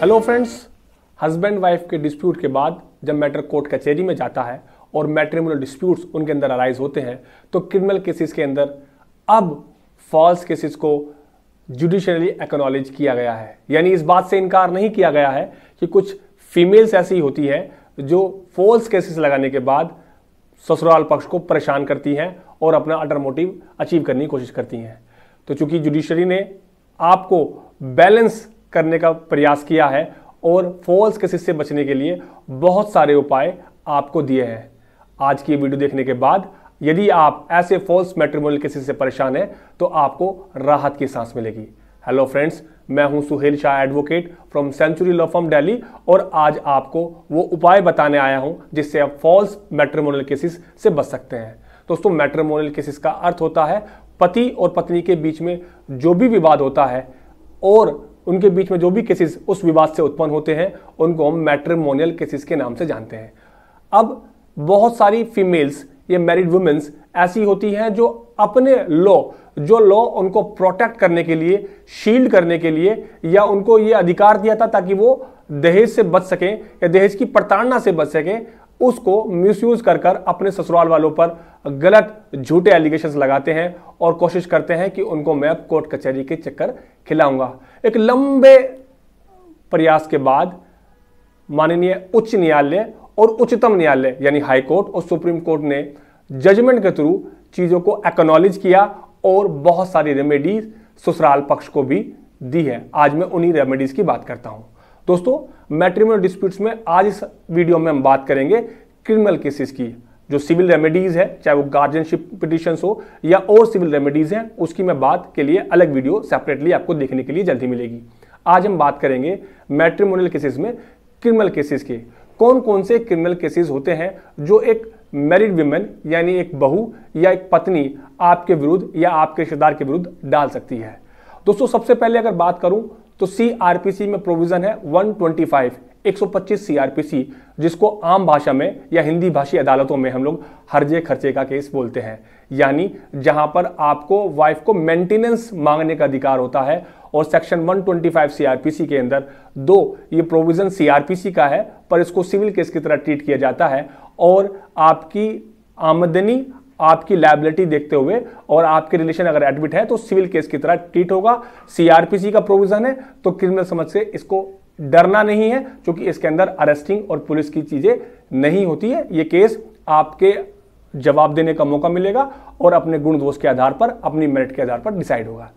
hello friends husband wife के dispute के बाद जब मैटर कोर्ट कचहरी में जाता है और मैट्रिमोनल डिस्प्यूट्स उनके अंदर अराइज होते हैं तो क्रिमिनल केसेस के अंदर अब फॉल्स केसेस को जुडिशियली एक्नॉलेज किया गया है यानी इस बात से इनकार नहीं किया गया है कि कुछ फीमेल्स ऐसी होती हैं जो फॉल्स केसेस लगाने के बाद ससुराल पक्ष को परेशान करती हैं और अपना अटर मोटिव अचीव करने की कोशिश करती हैं तो चूंकि जुडिशरी ने आपको बैलेंस करने का प्रयास किया है और फॉल्स केसेस से बचने के लिए बहुत सारे उपाय आपको दिए हैं आज की वीडियो देखने के बाद यदि आप ऐसे फॉल्स मेट्रीमोनियल केसेस से परेशान हैं तो आपको राहत की सांस मिलेगी हेलो फ्रेंड्स मैं हूं Suhel Shah advocate from Century Law Firm Delhi और आज आपको वो उपाय बताने आया हूं जिससे आप फॉल्स मेट्रीमोनियल केसेस से बच सकते हैं दोस्तों मेट्रीमोनियल केसेस का अर्थ होता है पति और पत्नी के बीच में जो भी विवाद होता है और उनके बीच में जो भी केसेस उस विवाद से उत्पन्न होते हैं उनको हम मैट्रिमोनियल केसेस के नाम से जानते हैं अब बहुत सारी फीमेल्स या मैरिड वुमेन्स ऐसी होती हैं जो अपने लॉ जो लॉ उनको प्रोटेक्ट करने के लिए शील्ड करने के लिए या उनको ये अधिकार दिया था ताकि वो दहेज से बच सकें या दहेज की प्रताड़ना से बच सकें उसको मिसयूज कर कर अपने ससुराल वालों पर गलत झूठे एलिगेशन लगाते हैं और कोशिश करते हैं कि उनको मैं कोर्ट कचहरी के चक्कर खिलाऊंगा एक लंबे प्रयास के बाद माननीय उच्च न्यायालय और उच्चतम न्यायालय यानी हाई कोर्ट और सुप्रीम कोर्ट ने जजमेंट के थ्रू चीज़ों को एक्नॉलेज किया और बहुत सारी रेमेडीज ससुराल पक्ष को भी दी है आज मैं उन्हीं रेमेडीज की बात करता हूं दोस्तों मैट्रिमोनियल डिस्प्यूट्स में आज इस वीडियो में हम बात करेंगे क्रिमिनल केसेस की जो सिविल रेमेडीज़ है चाहे वो गार्जियनशिप पिटिशन हो या और सिविल रेमेडीज़ हैं उसकी मैं बात के लिए अलग वीडियो सेपरेटली आपको देखने के लिए जल्दी मिलेगी आज हम बात करेंगे मैट्रिमोनियल केसेस में क्रिमिनल केसेस के कौन कौन से क्रिमिनल केसेस होते हैं जो एक मैरिड वीमेन यानी एक बहू या एक पत्नी आपके विरुद्ध या आपके रिश्तेदार के विरुद्ध डाल सकती है दोस्तों सबसे पहले अगर बात करूं तो सी में प्रोविज़न है 125 125 सीआरपीसी जिसको आम भाषा में या हिंदी भाषी अदालतों में हम लोग हर्जे खर्चे का केस बोलते हैं यानी जहां पर आपको वाइफ को मेंटेनेंस मांगने का अधिकार होता है और सेक्शन 125 सीआरपीसी के अंदर दो ये प्रोविजन सीआरपीसी का है पर इसको सिविल केस की तरह ट्रीट किया जाता है और आपकी आमदनी आपकी लाइबिलिटी देखते हुए और आपके रिलेशन अगर एडमिट है तो सिविल केस की तरह ट्रीट होगा सीआरपीसी का प्रोविजन है तो क्रिमिनल समझ से इसको डरना नहीं है क्योंकि इसके अंदर अरेस्टिंग और पुलिस की चीज़ें नहीं होती है ये केस आपके जवाब देने का मौका मिलेगा और अपने गुण दोष के आधार पर अपनी मेरिट के आधार पर डिसाइड होगा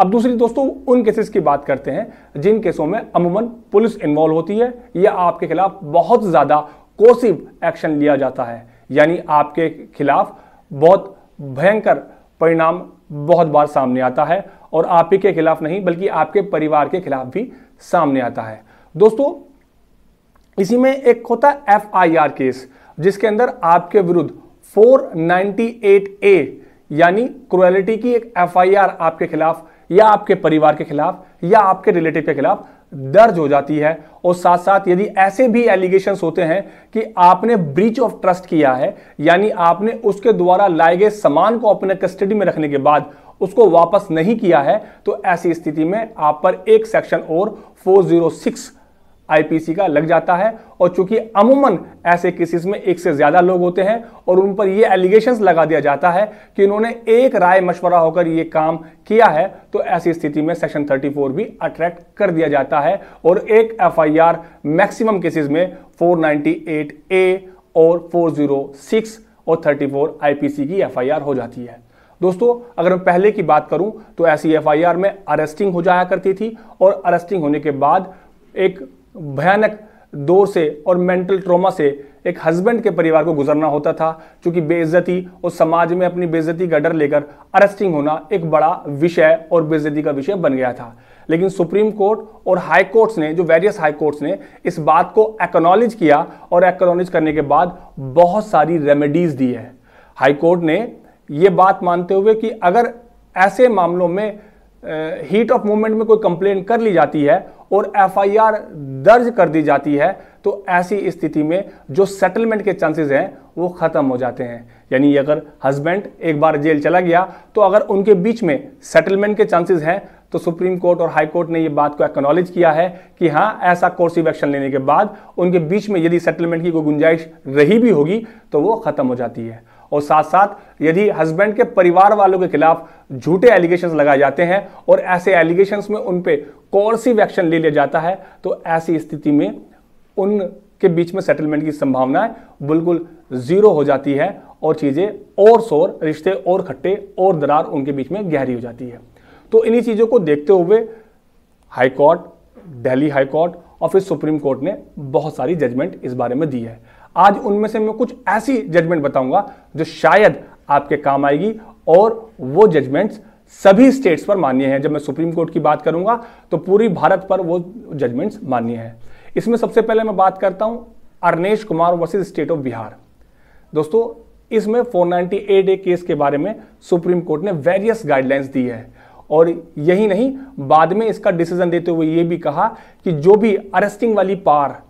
अब दूसरी दोस्तों उन केसेस की बात करते हैं जिन केसों में अमूमन पुलिस इन्वॉल्व होती है या आपके खिलाफ बहुत ज़्यादा कोसिव एक्शन लिया जाता है यानी आपके खिलाफ बहुत भयंकर परिणाम बहुत बार सामने आता है और आप ही के खिलाफ नहीं बल्कि आपके परिवार के खिलाफ भी सामने आता है दोस्तों इसी में एक होता है एफआईआर केस जिसके अंदर आपके विरुद्ध 498 ए यानी क्रुएलिटी की एक एफआईआर आपके खिलाफ या आपके परिवार के खिलाफ या आपके रिलेटिव के खिलाफ दर्ज हो जाती है और साथ साथ यदि ऐसे भी एलिगेशन होते हैं कि आपने ब्रीच ऑफ ट्रस्ट किया है यानी आपने उसके द्वारा लाए गए सामान को अपने कस्टडी में रखने के बाद उसको वापस नहीं किया है तो ऐसी स्थिति में आप पर एक सेक्शन और 406 आईपीसी का लग जाता है और चूंकि अमूमन ऐसे केसेस में एक से ज्यादा लोग होते हैं और उन पर यह एलिगेशंस लगा दिया जाता है कि इन्होंने एक राय मशवरा होकर यह काम किया है तो ऐसी स्थिति में सेक्शन 34 भी अट्रैक्ट कर दिया जाता है और एक एफआईआर मैक्सिमम केसेस में 498 ए और 406 और 34 आईपीसी की एफआईआर हो जाती है दोस्तों अगर मैं पहले की बात करूं तो ऐसी एफआईआर में अरेस्टिंग हो जाया करती थी और अरेस्टिंग होने के बाद एक भयानक दौर से और मेंटल ट्रोमा से एक हस्बैंड के परिवार को गुजरना होता था क्योंकि बेइज्जती और समाज में अपनी बेइज्जती का डर लेकर अरेस्टिंग होना एक बड़ा विषय और बेइज्जती का विषय बन गया था लेकिन सुप्रीम कोर्ट और हाई कोर्ट्स ने जो वेरियस हाई कोर्ट्स ने इस बात को एक्नॉलेज किया और एक्नॉलेज करने के बाद बहुत सारी रेमेडीज दी है हाई कोर्ट ने ये बात मानते हुए कि अगर ऐसे मामलों में हीट ऑफ मूवमेंट में कोई कंप्लेन कर ली जाती है और एफआईआर दर्ज कर दी जाती है तो ऐसी स्थिति में जो सेटलमेंट के चांसेस हैं वो ख़त्म हो जाते हैं यानी अगर हस्बैंड एक बार जेल चला गया तो अगर उनके बीच में सेटलमेंट के चांसेस हैं तो सुप्रीम कोर्ट और हाई कोर्ट ने ये बात को एक्नॉलेज किया है कि हाँ ऐसा कोर्सिव एक्शन लेने के बाद उनके बीच में यदि सेटलमेंट की कोई गुंजाइश रही भी होगी तो वो ख़त्म हो जाती है और साथ साथ यदि हस्बैंड के परिवार वालों के खिलाफ झूठे एलिगेशन लगाए जाते हैं और ऐसे एलिगेशन में उन पर कौन सी एक्शन ले लिया जाता है तो ऐसी स्थिति में उन के बीच में सेटलमेंट की संभावनाएं बिल्कुल जीरो हो जाती है और चीज़ें और शोर रिश्ते और खट्टे और दरार उनके बीच में गहरी हो जाती है तो इन्हीं चीज़ों को देखते हुए high court Delhi high court और फिर सुप्रीम कोर्ट ने बहुत सारी जजमेंट इस बारे में दी है आज उनमें से मैं कुछ ऐसी जजमेंट बताऊंगा जो शायद आपके काम आएगी और वो जजमेंट्स सभी स्टेट्स पर मान्य हैं जब मैं सुप्रीम कोर्ट की बात करूंगा तो पूरी भारत पर वो जजमेंट्स मान्य है इसमें सबसे पहले मैं बात करता हूं Arnesh Kumar versus state of Bihar दोस्तों इसमें 498 ए केस के बारे में सुप्रीम कोर्ट ने वेरियस गाइडलाइंस दी है और यही नहीं बाद में इसका डिसीजन देते हुए ये भी कहा कि जो भी अरेस्टिंग वाली पार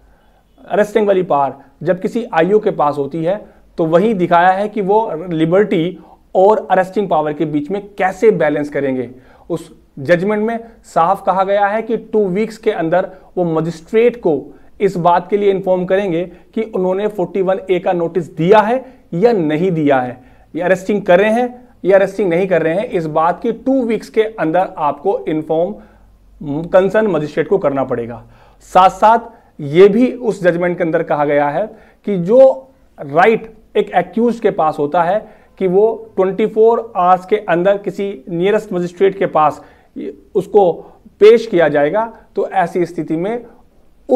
अरेस्टिंग वाली पार जब किसी आईओ के पास होती है तो वही दिखाया है कि वो लिबर्टी और अरेस्टिंग पावर के बीच में कैसे बैलेंस करेंगे उस जजमेंट में साफ कहा गया है कि टू वीक्स के अंदर वो मजिस्ट्रेट को इस बात के लिए इन्फॉर्म करेंगे कि उन्होंने 41 ए का नोटिस दिया है या नहीं दिया है या अरेस्टिंग कर रहे हैं या अरेस्टिंग नहीं कर रहे हैं इस बात की टू वीक्स के अंदर आपको इन्फॉर्म कंसर्न मजिस्ट्रेट को करना पड़ेगा साथ साथ यह भी उस जजमेंट के अंदर कहा गया है कि जो राइट एक एक्यूज के पास होता है कि वो 24 आवर्स के अंदर किसी नियरेस्ट मजिस्ट्रेट के पास उसको पेश किया जाएगा तो ऐसी स्थिति में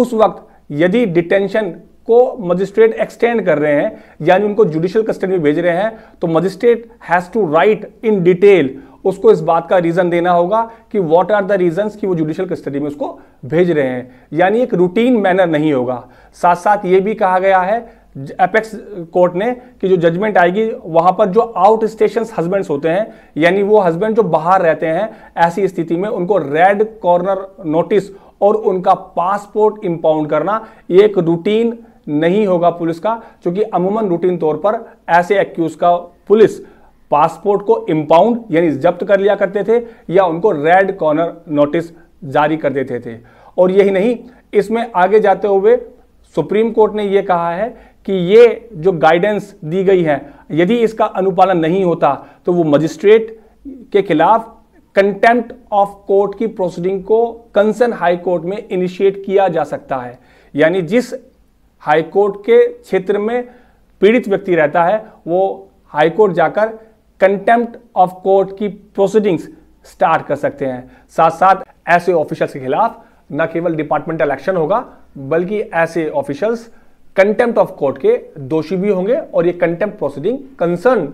उस वक्त यदि डिटेंशन को मजिस्ट्रेट एक्सटेंड कर रहे हैं यानी उनको जुडिशियल कस्टडी में भेज रहे हैं तो magistrate has to write in detail उसको इस बात का रीज़न देना होगा कि वॉट आर द रीजन कि वो जुडिशियल कस्टडी में उसको भेज रहे हैं यानी एक रूटीन मैनर नहीं होगा साथ साथ ये भी कहा गया है एपेक्स कोर्ट ने कि जो जजमेंट आएगी वहां पर जो आउट स्टेशन हस्बैंड्स होते हैं यानी वो हस्बैंड जो बाहर रहते हैं ऐसी स्थिति में उनको रेड कॉर्नर नोटिस और उनका पासपोर्ट इंपाउंड करना ये एक रूटीन नहीं होगा पुलिस का क्योंकि अमूमन रूटीन तौर पर ऐसे एक्यूज का पुलिस पासपोर्ट को इंपाउंड यानी जब्त कर लिया करते थे या उनको रेड कॉर्नर नोटिस जारी कर देते थे और यही नहीं इसमें आगे जाते हुए सुप्रीम कोर्ट ने यह कहा है कि ये जो गाइडेंस दी गई है यदि इसका अनुपालन नहीं होता तो वो मजिस्ट्रेट के खिलाफ कंटेम्प्ट ऑफ कोर्ट की प्रोसीडिंग को कंसर्न हाई कोर्ट में इनिशिएट किया जा सकता है यानी जिस हाई कोर्ट के क्षेत्र में पीड़ित व्यक्ति रहता है वो हाई कोर्ट जाकर कंटेम्प्ट ऑफ कोर्ट की प्रोसीडिंग्स स्टार्ट कर सकते हैं साथ साथ ऐसे ऑफिशियल्स के खिलाफ न केवल डिपार्टमेंटल एक्शन होगा बल्कि ऐसे ऑफिशियल्स कंटेम्प्ट ऑफ कोर्ट के दोषी भी होंगे और ये contempt proceeding concern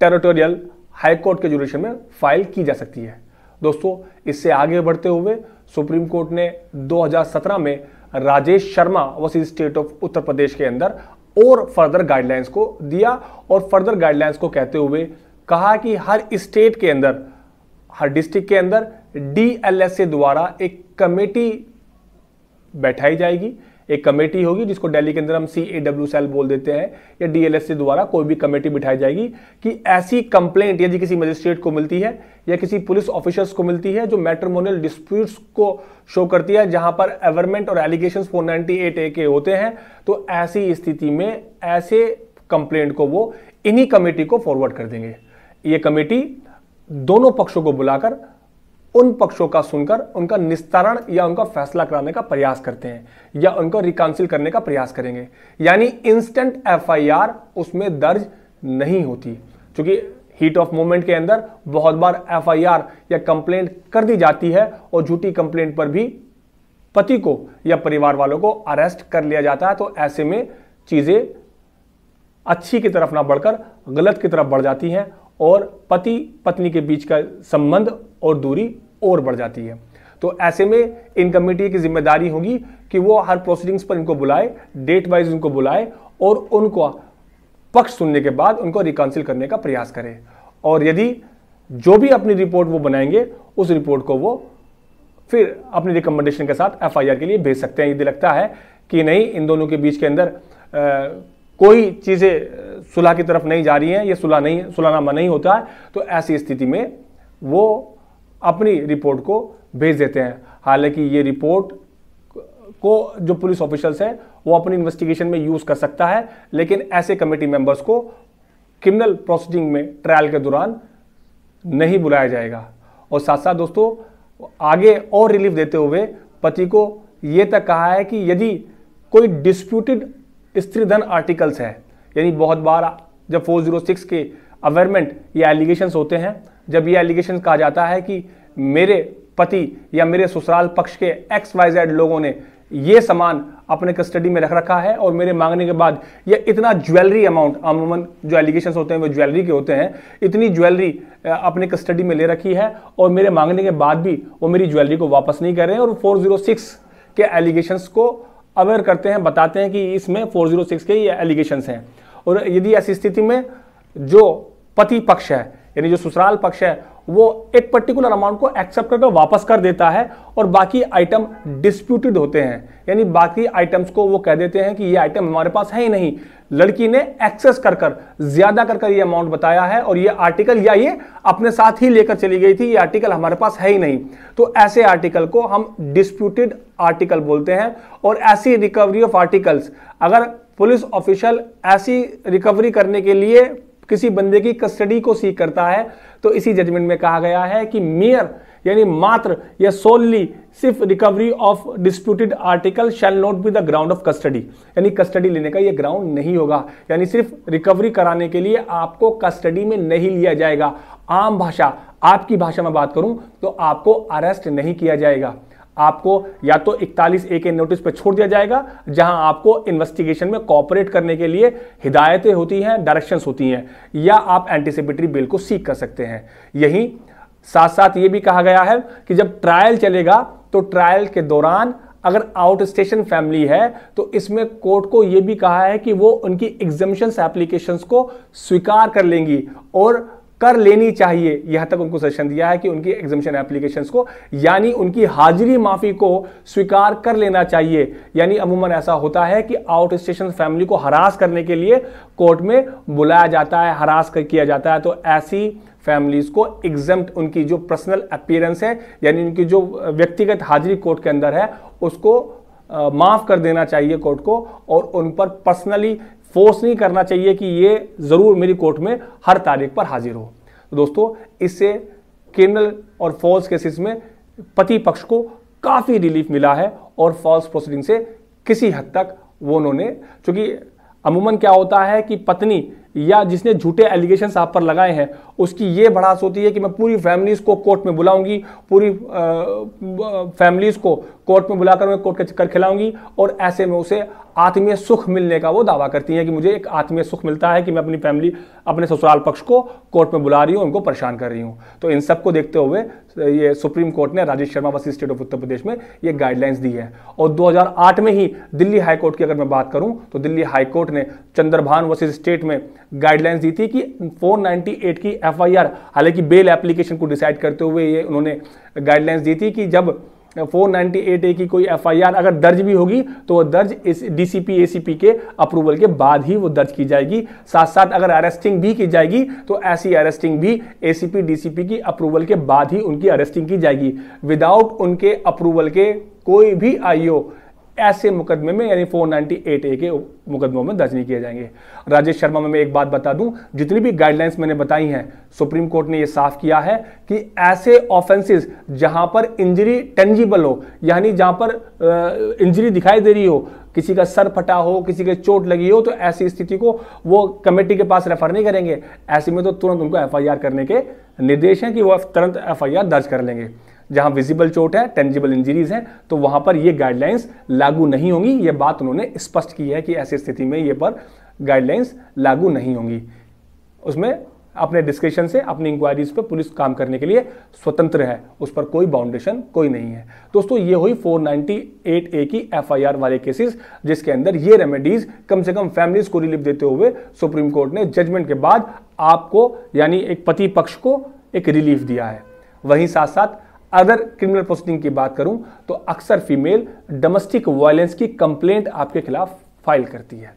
territorial high court के जुडिशन में फाइल की जा सकती है दोस्तों इससे आगे बढ़ते हुए सुप्रीम कोर्ट ने 2017 में राजेश शर्मा वसी स्टेट ऑफ उत्तर प्रदेश के अंदर और फर्दर गाइडलाइंस को दिया और फर्दर गाइडलाइंस को कहते हुए कहा कि हर स्टेट के अंदर हर डिस्ट्रिक्ट के अंदर डीएलएसए द्वारा एक कमेटी बैठाई जाएगी एक कमेटी होगी जिसको दिल्ली के अंदर हम सी ए डब्ल्यू सेल बोल देते हैं या ए द्वारा कोई भी कमेटी बिठाई जाएगी कि ऐसी कंप्लेंट यदि किसी मजिस्ट्रेट को मिलती है या किसी पुलिस ऑफिसर्स को मिलती है जो मैट्रमोनियल डिस्प्यूट्स को शो करती है जहां पर एवरमेंट और allegation four ninety eight A के होते हैं तो ऐसी स्थिति में ऐसे कंप्लेंट को वो इन्हीं कमेटी को फॉरवर्ड कर देंगे ये कमेटी दोनों पक्षों को बुलाकर उन पक्षों का सुनकर उनका निस्तारण या उनका फैसला कराने का प्रयास करते हैं या उनको रिकाउंसिल करने का प्रयास करेंगे यानी इंस्टेंट एफआईआर उसमें दर्ज नहीं होती क्योंकि हीट ऑफ मोमेंट के अंदर बहुत बार एफआईआर या कंप्लेंट कर दी जाती है और झूठी कंप्लेंट पर भी पति को या परिवार वालों को अरेस्ट कर लिया जाता है तो ऐसे में चीज़ें अच्छी की तरफ ना बढ़कर गलत की तरफ बढ़ जाती हैं और पति पत्नी के बीच का संबंध और दूरी और बढ़ जाती है तो ऐसे में इन कमेटी की जिम्मेदारी होगी कि वो हर प्रोसीडिंग्स पर इनको बुलाए डेट वाइज उनको बुलाए और उनको पक्ष सुनने के बाद उनको रिकाउंसिल करने का प्रयास करें और यदि जो भी अपनी रिपोर्ट वो बनाएंगे उस रिपोर्ट को वो फिर अपनी रिकमेंडेशन के साथ एफआईआर के लिए भेज सकते हैं यदि लगता है कि नहीं इन दोनों के बीच के अंदर आ, कोई चीज़ें सुलह की तरफ नहीं जा रही हैं ये सुलह नहीं सुलहनामा नहीं होता है तो ऐसी स्थिति में वो अपनी रिपोर्ट को भेज देते हैं हालांकि ये रिपोर्ट को जो पुलिस ऑफिसर्स हैं वो अपनी इन्वेस्टिगेशन में यूज़ कर सकता है लेकिन ऐसे कमेटी मेंबर्स को क्रिमिनल प्रोसीडिंग में ट्रायल के दौरान नहीं बुलाया जाएगा और साथ साथ दोस्तों आगे और रिलीफ देते हुए पति को ये तक कहा है कि यदि कोई डिस्प्यूटेड स्त्रीधन आर्टिकल्स है यानी बहुत बार जब 406 के अवेयरमेंट या एलिगेशन होते हैं जब ये एलिगेशन कहा जाता है कि मेरे पति या मेरे ससुराल पक्ष के एक्स वाई जेड लोगों ने ये सामान अपने कस्टडी में रख रखा है और मेरे मांगने के बाद ये इतना ज्वेलरी अमाउंट अमूमन जो एलिगेशन होते हैं वो ज्वेलरी के होते हैं इतनी ज्वेलरी अपने कस्टडी में ले रखी है और मेरे मांगने के बाद भी वो मेरी ज्वेलरी को वापस नहीं कर रहे हैं और 406 के एलिगेशन को अवेयर करते हैं बताते हैं कि इसमें 406 के ये एलिगेशंस हैं और यदि ऐसी स्थिति में जो पति पक्ष है यानी जो ससुराल पक्ष है वो एक पर्टिकुलर अमाउंट को एक्सेप्ट करके वापस कर देता है और बाकी आइटम डिस्प्यूटेड होते हैं यानी बाकी आइटम्स को वो कह देते हैं कि ये आइटम हमारे पास है ही नहीं लड़की ने एक्सेस कर कर ज्यादा कर कर ये अमाउंट बताया है और ये आर्टिकल या ये अपने साथ ही लेकर चली गई थी ये आर्टिकल हमारे पास है ही नहीं तो ऐसे आर्टिकल को हम डिस्प्यूटेड आर्टिकल बोलते हैं और ऐसी रिकवरी ऑफ आर्टिकल्स अगर पुलिस ऑफिशियल ऐसी रिकवरी करने के लिए किसी बंदे की कस्टडी को सीख करता है तो इसी जजमेंट में कहा गया है कि मेयर यानी मात्र या सोलली सिर्फ recovery of disputed article shall not be the ground of custody यानी कस्टडी लेने का ये ग्राउंड नहीं होगा यानी सिर्फ रिकवरी कराने के लिए आपको कस्टडी में नहीं लिया जाएगा आम भाषा आपकी भाषा में बात करूं तो आपको अरेस्ट नहीं किया जाएगा आपको या तो 41 ए के नोटिस पर छोड़ दिया जाएगा जहां आपको इन्वेस्टिगेशन में कॉपरेट करने के लिए हिदायतें होती हैं डायरेक्शंस होती हैं या आप एंटीसिपेटरी बिल को सीख कर सकते हैं यहीं साथ साथ ये भी कहा गया है कि जब ट्रायल चलेगा तो ट्रायल के दौरान अगर आउट स्टेशन फैमिली है तो इसमें कोर्ट को यह भी कहा है कि वो उनकी एग्जामेशन एप्लीकेशन को स्वीकार कर लेंगी और कर लेनी चाहिए यहां तक उनको सजेशन दिया है कि उनकी एग्जामिशन एप्लीकेशंस को यानी उनकी हाजिरी माफी को स्वीकार कर लेना चाहिए यानी अमूमन ऐसा होता है कि आउट स्टेशन फैमिली को हरास करने के लिए कोर्ट में बुलाया जाता है हरास कर किया जाता है तो ऐसी फैमिलीज को एग्जाम उनकी जो पर्सनल अपियरेंस है यानी उनकी जो व्यक्तिगत हाजिरी कोर्ट के अंदर है उसको माफ़ कर देना चाहिए कोर्ट को और उन पर पर्सनली फोर्स नहीं करना चाहिए कि ये ज़रूर मेरी कोर्ट में हर तारीख पर हाजिर हो तो दोस्तों इससे क्रिमिनल और फॉल्स केसेस में पति पक्ष को काफ़ी रिलीफ मिला है और फॉल्स प्रोसीडिंग से किसी हद तक वो उन्होंने क्योंकि अमूमन क्या होता है कि पत्नी या जिसने झूठे एलिगेशन आप पर लगाए हैं उसकी ये भड़ास होती है कि मैं पूरी फैमिलीज को कोर्ट में बुलाऊंगी पूरी फैमिलीज को कोर्ट में बुलाकर मैं कोर्ट का चक्कर खिलाऊंगी और ऐसे में उसे आत्मीय सुख मिलने का वो दावा करती हैं कि मुझे एक आत्मीय सुख मिलता है कि मैं अपनी फैमिली अपने ससुराल पक्ष को कोर्ट में बुला रही हूँ उनको परेशान कर रही हूँ तो इन सबको देखते हुए ये सुप्रीम कोर्ट ने Rajesh Sharma versus state of Uttar Pradesh में ये गाइडलाइंस दी है और 2008 में ही दिल्ली हाई कोर्ट की अगर मैं बात करूं तो दिल्ली हाई कोर्ट ने चंद्रभान वर्सेस स्टेट में गाइडलाइंस दी थी कि 498 की एफआईआर हालांकि बेल एप्लीकेशन को डिसाइड करते हुए ये उन्होंने गाइडलाइंस दी थी कि जब 498 ए की कोई एफआईआर अगर दर्ज भी होगी तो वो दर्ज इस डीसीपी एसीपी के अप्रूवल के बाद ही वो दर्ज की जाएगी साथ साथ अगर अरेस्टिंग भी की जाएगी तो ऐसी अरेस्टिंग भी एसीपी डीसीपी की अप्रूवल के बाद ही उनकी अरेस्टिंग की जाएगी विदाउट उनके अप्रूवल के कोई भी आईओ ऐसे मुकदमे में यानी 498 ए के मुकदमों में दर्ज नहीं किए जाएंगे राजेश शर्मा में मैं एक बात बता दूं जितनी भी गाइडलाइंस मैंने बताई हैं सुप्रीम कोर्ट ने यह साफ किया है कि ऐसे ऑफेंसेस जहां पर इंजरी टेंजिबल हो यानी जहां पर इंजरी दिखाई दे रही हो किसी का सर फटा हो किसी के चोट लगी हो तो ऐसी स्थिति को वो कमेटी के पास रेफर नहीं करेंगे ऐसे में तो तुरंत उनको एफ करने के निर्देश हैं कि वो तुरंत एफ दर्ज कर लेंगे जहां विजिबल चोट है टेंजिबल इंजरीज हैं तो वहां पर ये गाइडलाइंस लागू नहीं होंगी ये बात उन्होंने स्पष्ट की है कि ऐसी स्थिति में ये पर गाइडलाइंस लागू नहीं होंगी उसमें अपने डिस्कशन से अपनी इंक्वायरीज पर पुलिस काम करने के लिए स्वतंत्र है उस पर कोई बाउंडेशन कोई नहीं है दोस्तों ये हुई 498 ए की एफआईआर वाले केसेस जिसके अंदर ये रेमेडीज कम से कम फैमिलीज को रिलीफ देते हुए सुप्रीम कोर्ट ने जजमेंट के बाद आपको यानी एक पति पक्ष को एक रिलीफ दिया है वहीं साथ साथ अदर क्रिमिनल प्रोसीडिंग की बात करूं तो अक्सर फीमेल डोमेस्टिक वायलेंस की कंप्लेंट आपके खिलाफ फाइल करती है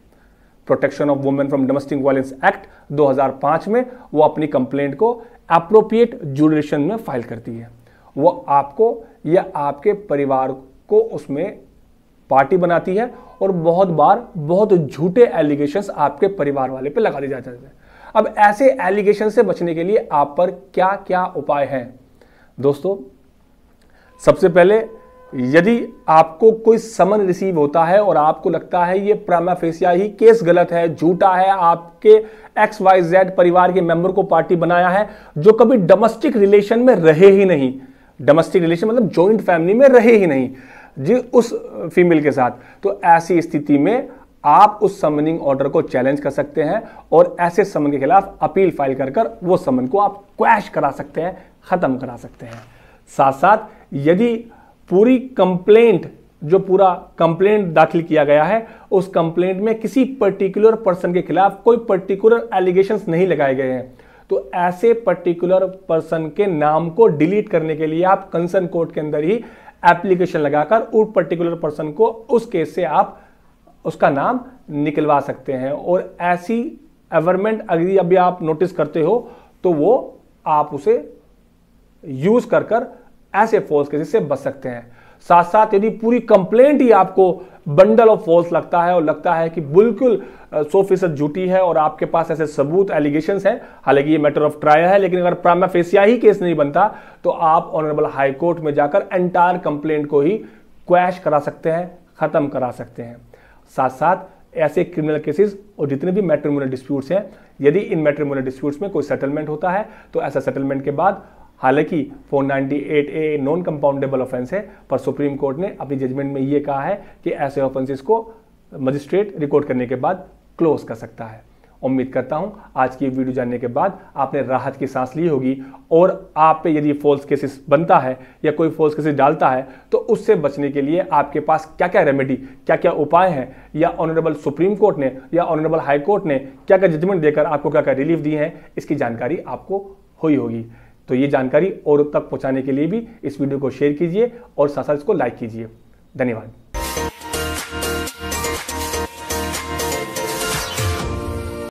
protection of women from domestic violence act 2005 में वो अपनी कंप्लेंट को अप्रोप्रिएट जुडिशन में फाइल करती है वो आपको या आपके परिवार को उसमें पार्टी बनाती है और बहुत बार बहुत झूठे एलिगेशन आपके परिवार वाले पे लगा दिए जाते हैं अब ऐसे एलिगेशन से बचने के लिए आप पर क्या क्या उपाय हैं दोस्तों सबसे पहले यदि आपको कोई समन रिसीव होता है और आपको लगता है ये प्रामाफेसिया ही केस गलत है झूठा है आपके एक्स वाई जेड परिवार के मेंबर को पार्टी बनाया है जो कभी डोमेस्टिक रिलेशन में रहे ही नहीं डोमेस्टिक रिलेशन मतलब जॉइंट फैमिली में रहे ही नहीं जी उस फीमेल के साथ तो ऐसी स्थिति में आप उस समनिंग ऑर्डर को चैलेंज कर सकते हैं और ऐसे समन के खिलाफ अपील फाइल कर कर वो समन को आप क्वैश करा सकते हैं ख़त्म करा सकते हैं साथ साथ यदि पूरी कंप्लेंट जो पूरा कंप्लेंट दाखिल किया गया है उस कंप्लेंट में किसी पर्टिकुलर पर्सन के खिलाफ कोई पर्टिकुलर एलिगेशंस नहीं लगाए गए हैं तो ऐसे पर्टिकुलर पर्सन के नाम को डिलीट करने के लिए आप कंसर्न कोर्ट के अंदर ही एप्लीकेशन लगाकर उस पर्टिकुलर पर्सन को उस केस से आप उसका नाम निकलवा सकते हैं और ऐसी एवरमेंट अगर अभी आप नोटिस करते हो तो वो आप उसे यूज कर कर ऐसे फॉल्स केसेस से बच सकते हैं साथ साथ यदि पूरी कंप्लेंट ही आपको बंडल ऑफ फॉल्स लगता है और लगता है कि बिल्कुल सौ फीसद झूठी है और आपके पास ऐसे सबूत एलिगेशन हैं हालांकि ये मैटर ऑफ ट्रायल है लेकिन अगर प्रामा फेसिया ही केस नहीं बनता तो आप ऑनरेबल हाईकोर्ट में जाकर एंटायर कंप्लेंट को ही क्वैश करा सकते हैं ख़त्म करा सकते हैं साथ साथ ऐसे क्रिमिनल केसेस और जितने भी मेट्रीमोनियल डिस्प्यूट्स हैं यदि इन मेट्रीमोनियल डिस्प्यूट्स में कोई सेटलमेंट होता है तो ऐसा सेटलमेंट के बाद हालांकि 498 ए नॉन कंपाउंडेबल ऑफेंस है पर सुप्रीम कोर्ट ने अपनी जजमेंट में ये कहा है कि ऐसे ऑफेंसेस को मजिस्ट्रेट रिकॉर्ड करने के बाद क्लोज कर सकता है उम्मीद करता हूं आज की वीडियो जानने के बाद आपने राहत की सांस ली होगी और आप पे यदि फॉल्स केसेस बनता है या कोई फॉल्स केसेस डालता है तो उससे बचने के लिए आपके पास क्या क्या रेमेडी क्या क्या उपाय हैं या ऑनरेबल सुप्रीम कोर्ट ने या ऑनरेबल हाई कोर्ट ने क्या क्या जजमेंट देकर आपको क्या क्या रिलीफ दी है इसकी जानकारी आपको हुई होगी तो ये जानकारी और तक पहुँचाने के लिए भी इस वीडियो को शेयर कीजिए और साथ साथ इसको लाइक कीजिए धन्यवाद